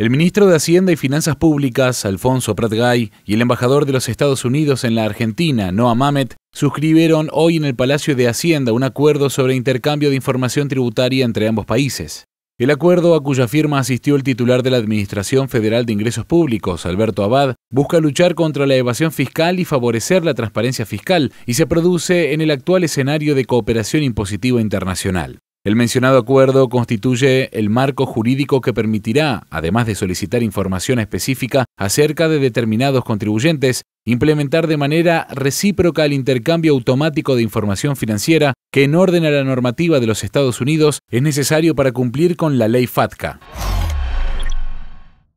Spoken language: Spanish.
El ministro de Hacienda y Finanzas Públicas, Alfonso Pratgay, y el embajador de los Estados Unidos en la Argentina, Noah Mamet, suscribieron hoy en el Palacio de Hacienda un acuerdo sobre intercambio de información tributaria entre ambos países. El acuerdo, a cuya firma asistió el titular de la Administración Federal de Ingresos Públicos, Alberto Abad, busca luchar contra la evasión fiscal y favorecer la transparencia fiscal, y se produce en el actual escenario de cooperación impositiva internacional. El mencionado acuerdo constituye el marco jurídico que permitirá, además de solicitar información específica acerca de determinados contribuyentes, implementar de manera recíproca el intercambio automático de información financiera que en orden a la normativa de los Estados Unidos es necesario para cumplir con la ley FATCA.